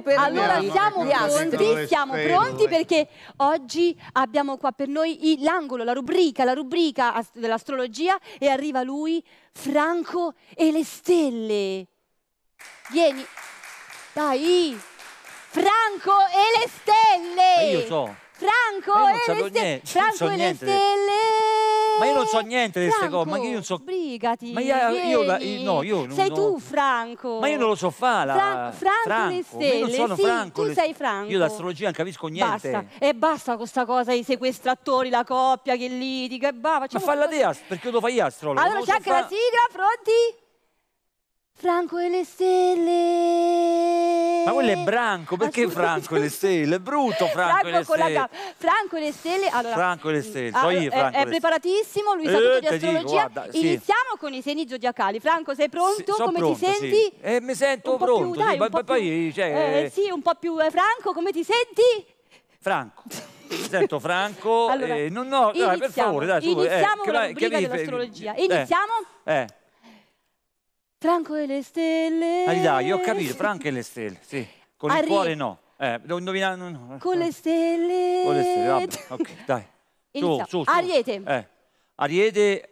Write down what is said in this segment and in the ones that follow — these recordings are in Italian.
bene per allora noi. siamo pronti, siamo pronti perché oggi abbiamo qua per noi l'angolo, la rubrica, la rubrica dell'astrologia e arriva lui, Franco e le stelle. Vieni, dai, Franco e le stelle. Ma io so. Franco e le stelle. Franco e le stelle so niente di queste cose. Ma io non so. Sbrigati. Ma io, io, io, no, io Sei non, tu, Franco. Ma io non lo so fare. La... Fra Franco, le stelle. non sono sì, Franco. Tu le... sei Franco. Io d'astrologia non capisco niente. Basta. E basta con questa cosa i sequestratori, la coppia che litiga e bah, Ma falla te, ast- perché io lo fai astrologia. Allora c'è anche la sigla, pronti? Franco e le stelle. Ma quello è Branco, perché Franco e le stelle? È brutto Franco, Franco e le stelle. Franco e le stelle, allora, Franco le stelle, so ah, io, eh, Franco è, eh, è preparatissimo, lui sa eh, tutto di astrologia. guarda, sì. Iniziamo con i segni zodiacali. Franco, sei pronto? Sì, come pronto, ti senti? Sì. Eh, mi sento un pronto, più, dai, un po poi, cioè, eh, sì, un po' più eh, Franco, come ti senti? Franco. Sento Franco, allora, eh, non, no, dai, per favore, dai, iniziamo eh, con la rubrica dell'astrologia. Iniziamo? eh. Franco e le stelle. Aridà, ah, io ho capito, Franco e le stelle, sì. Con Arri... il cuore no. Eh, devo No, Con le stelle. Con le stelle, vabbè. Ok, dai. Su, su, su. Ariete. Eh. Ariete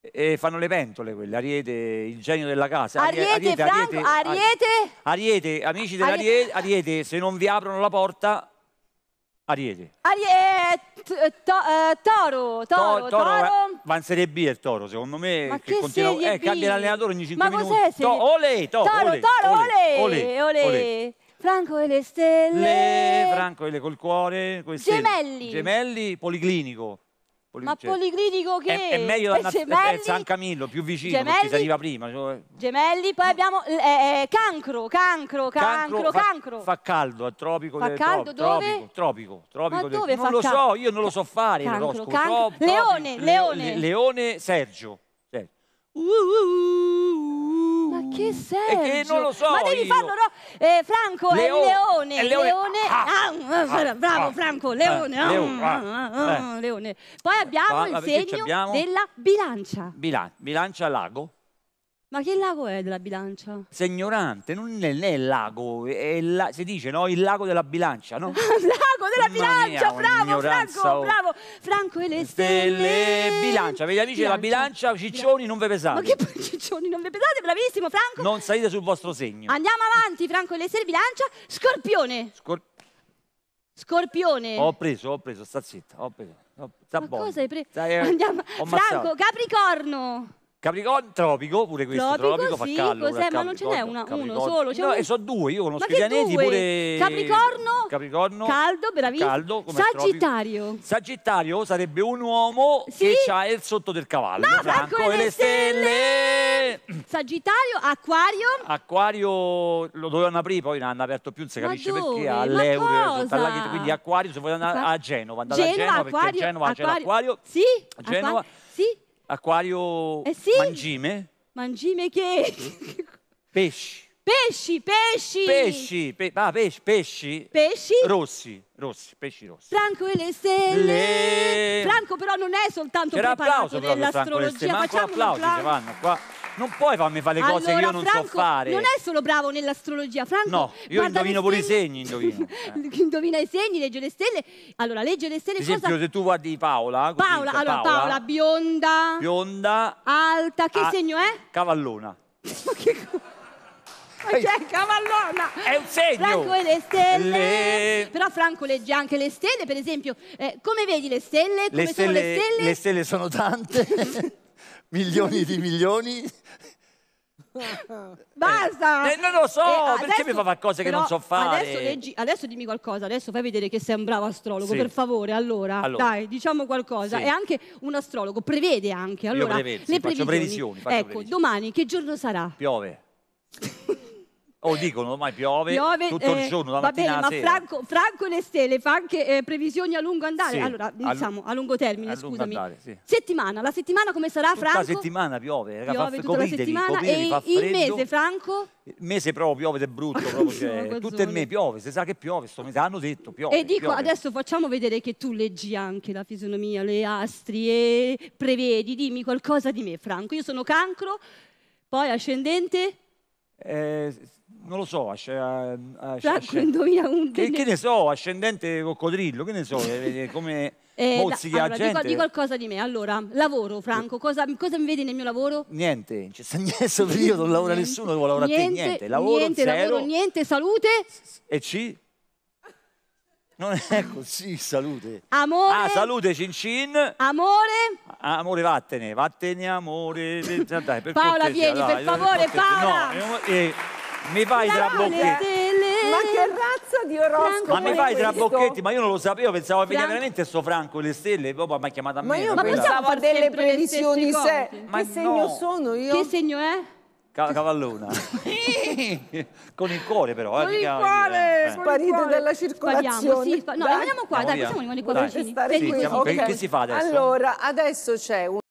eh, fanno le pentole quelle, Ariete, il genio della casa. Ariete, Ariete Franco, Ariete. Ariete, Ariete amici dell'Ariete, Ariete, se non vi aprono la porta Ariete. Ariete, eh, eh, toro, toro, toro, toro. Serie B il toro, secondo me. Ma che, che continua, eh, cambia l'allenatore ogni 5 Ma minuti. Ma cos'è? To- ole, to- toro, ole, toro, ole, ole, ole. ole. Franco e le stelle. Le, Franco e le col cuore. Gemelli. Gemelli, policlinico. Polic- Ma policlinico che è, è meglio andare eh, a San Camillo, più vicino, Gemelli, si arriva prima. Cioè... Gemelli, poi abbiamo eh, eh, eh cancro, cancro, cancro, fa, cancro. Fa, caldo, è tropico. Fa del, caldo tro, dove? Tropico, tropico. tropico del, dove non lo so, io non lo so fare. Cancro, cancro. Tro, leone, tro, leone. Le, leone Sergio. Uh, ma che Sergio? che non lo so. Ma devi io. farlo, no? Eh, Franco Leo, è Leone. È Leone. leone. Ah ah, ah, ah, ah, bravo, ah, Franco, Leone. Eh, Leo, eh. leone. Poi abbiamo il segno abbiamo? della bilancia. Bila bilancia lago. Ma che lago è della bilancia? Sei ignorante, non è, non è il lago, è la, si dice no? Il lago della bilancia, no? lago della Mamma bilancia, mia, bravo Franco, oh. bravo. Franco e le stelle. stelle. Bilancia, vedi amici, della bilancia, ciccioni, bilancia. non ve pesate. Ma che ciccioni, non ve pesate, bravissimo Franco. Non salite sul vostro segno. Andiamo avanti, Franco e le stelle, bilancia, scorpione. Scor scorpione. Ho preso, ho preso, sta zitta, ho preso. Ho preso. Sta Ma buono. cosa hai preso? Eh, Andiamo. Franco, capricorno. Capricorno tropico, pure questo tropico, tropico sì, fa caldo. Cos'è? Ma non ce n'è una, uno solo. Cioè no, un... e eh, sono due, io conosco i pianeti due? pure. Capricorno, Capricorno caldo, bravissimo. Caldo, Sagittario. Sagittario sarebbe un uomo sì? che ha il sotto del cavallo. Ma Franco, e le stelle. Sagittario, Acquario. Acquario lo dovevano aprire, poi non hanno aperto più, non si capisce perché all'euro. Quindi Acquario, se vuoi andare a Genova, andate Genova, a Genova perché Genova, Acquario. Genova, Acquario. Sì, Genova. Sì. Acquario eh sì. mangime? Mangime che? Pesci. Pesci, pesci! Pesci, pe- ah, pesci, pesci? Pesci? Rossi, rossi, pesci rossi. Franco e le stelle! Le... Franco però non è soltanto C'era preparato dell'astrologia. Facciamo un applauso, Giovanna, qua non puoi farmi fare le cose allora, che io non Franco so fare. Non è solo bravo nell'astrologia, Franco. No, io indovino pure i segni. Indovino. Eh. indovina i segni, legge le stelle. Allora, legge le stelle. Ad esempio, se tu guardi Paola. Paola, cioè allora Paola, Paola, bionda. Bionda. Alta, che segno è? Cavallona. Ma che cosa? cioè cavallona è un segno Franco e le stelle le... però Franco legge anche le stelle per esempio eh, come vedi le stelle come le sono stelle, le stelle le stelle sono tante milioni di milioni. Basta! Eh, non lo so, eh, adesso, perché mi fa fare cose che non so fare? Adesso, leggi, adesso, dimmi qualcosa, adesso fai vedere che sei un bravo astrologo, sì. per favore, allora, allora, Dai, diciamo qualcosa. Sì. E anche un astrologo prevede anche, allora, prevedo, le sì, previsioni. previsioni ecco, previsioni. domani che giorno sarà? Piove. Oh, dicono ormai piove, piove tutto eh, il giorno, Va bene, ma Franco, Franco le stelle fa anche eh, previsioni a lungo andare. Sì, allora, diciamo, a, lungo termine, a lungo scusami. Andare, sì. Settimana, la settimana come sarà, tutta Franco? La settimana piove, piove fa, tutta comideri, la settimana comideri, e freddo. il mese, Franco? Il mese proprio piove ed è brutto, proprio, cioè, tutto il mese piove, si sa che piove, sto mese hanno detto piove. E dico, piove. adesso facciamo vedere che tu leggi anche la fisionomia, le astrie, prevedi, dimmi qualcosa di me, Franco. Io sono cancro, poi ascendente eh, non lo so, asc- asc- asc- che, che, ne so, ascendente coccodrillo, che ne so, eh, come eh, mozzichi da, allora, gente. Dico, di qualcosa di me, allora, lavoro Franco, cosa, cosa mi vedi nel mio lavoro? Niente, cioè, in questo periodo non lavora nessuno, devo lavorare niente, a te, niente, lavoro niente, zero. Lavoro, niente, salute? E ci... Non è così, salute. Amore. Ah, salute Cin Cin. Amore. Ah, amore, vattene, vattene amore. Dai, per Paola, cortesia, vieni, dai, per favore, per Paola. No, eh, eh, mi fai trabocchetti. bocchetti. Ma che razza di oroscopo Ma mi fai tra bocchetti, ma io non lo sapevo, pensavo Franco. veramente sto Franco e le stelle, proprio mi ha chiamato a me. Ma io pensavo a delle previsioni sé. Che no. segno sono io? Che segno è? cavallona. con il cuore però, eh, Con il cuore, eh. Sparite dalla circolazione. sì, no, Dai. rimaniamo qua, dai, Andiamo via. possiamo rimanere qua Dai, vicini. Sì, qui. siamo- che- che si fa adesso? Allora, adesso c'è un